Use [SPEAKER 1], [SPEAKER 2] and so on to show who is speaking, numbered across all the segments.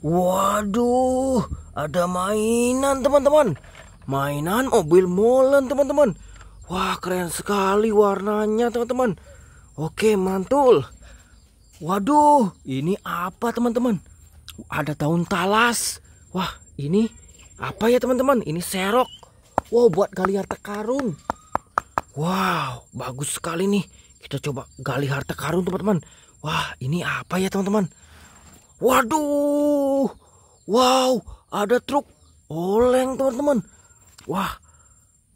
[SPEAKER 1] Waduh, ada mainan teman-teman. Mainan mobil molen teman-teman. Wah, keren sekali warnanya teman-teman. Oke, mantul. Waduh, ini apa teman-teman? Ada daun talas. Wah, ini apa ya teman-teman? Ini serok. Wow, buat gali harta karun. Wow, bagus sekali nih. Kita coba gali harta karun teman-teman. Wah, ini apa ya teman-teman? Waduh. Wow, ada truk oleng, teman-teman. Wah.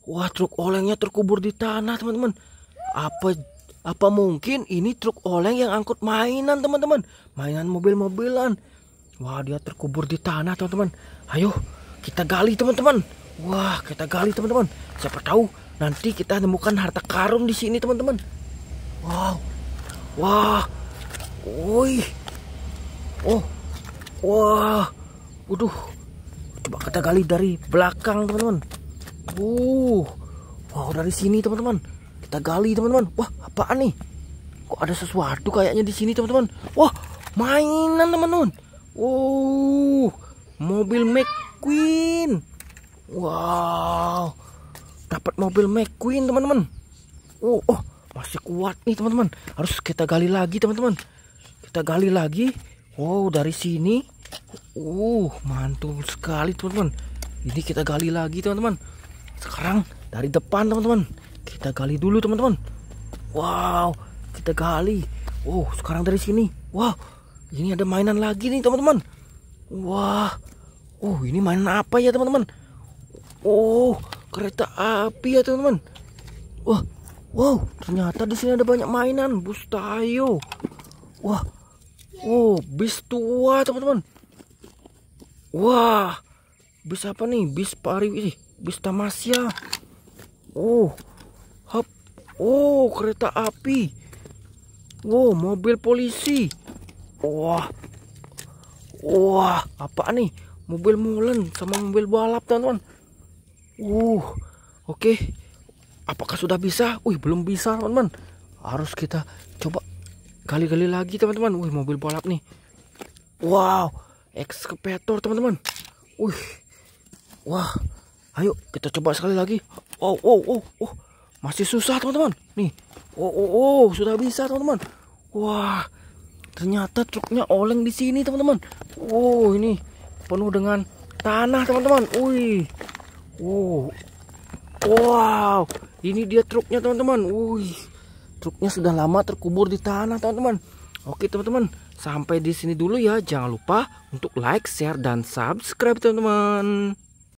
[SPEAKER 1] Wah, truk olengnya terkubur di tanah, teman-teman. Apa apa mungkin ini truk oleng yang angkut mainan, teman-teman? Mainan mobil-mobilan. Wah, dia terkubur di tanah, teman-teman. Ayo, kita gali, teman-teman. Wah, kita gali, teman-teman. Siapa tahu nanti kita temukan harta karun di sini, teman-teman. Wow. Wah. Wih. Oh, wah, waduh, coba kita gali dari belakang teman-teman. Uh, wow dari sini teman-teman, kita gali teman-teman. Wah, apaan nih? Kok ada sesuatu kayaknya di sini teman-teman? Wah, mainan teman-teman. Uh, mobil McQueen. Wow, dapat mobil McQueen teman-teman. Oh, oh, masih kuat nih teman-teman. Harus kita gali lagi teman-teman. Kita gali lagi Wow, dari sini. Uh, mantul sekali, teman-teman. Ini kita gali lagi, teman-teman. Sekarang dari depan, teman-teman. Kita gali dulu, teman-teman. Wow, kita gali. Oh sekarang dari sini. Wow, ini ada mainan lagi nih, teman-teman. Wah. Oh, ini mainan apa ya, teman-teman? Oh, kereta api ya, teman-teman. Wah. Wow, ternyata di sini ada banyak mainan. Bustayo. Wah, Oh bis tua teman-teman. Wah, bis apa nih? Bis pari ini, bis Tamasya. Oh, hop. Oh, kereta api. Wow, mobil polisi. Wah, wah, apa nih? Mobil molen sama mobil balap teman-teman. Uh, oke. Okay. Apakah sudah bisa? Wih, belum bisa teman-teman. Harus kita coba gali-gali lagi teman-teman wih mobil balap nih wow ekskavator teman-teman wih wah ayo kita coba sekali lagi oh oh oh, wow. masih susah teman-teman nih oh oh oh sudah bisa teman-teman wah ternyata truknya oleng di sini teman-teman oh ini penuh dengan tanah teman-teman wih oh, wow ini dia truknya teman-teman wih truknya sudah lama terkubur di tanah teman-teman. Oke teman-teman, sampai di sini dulu ya. Jangan lupa untuk like, share, dan subscribe teman-teman.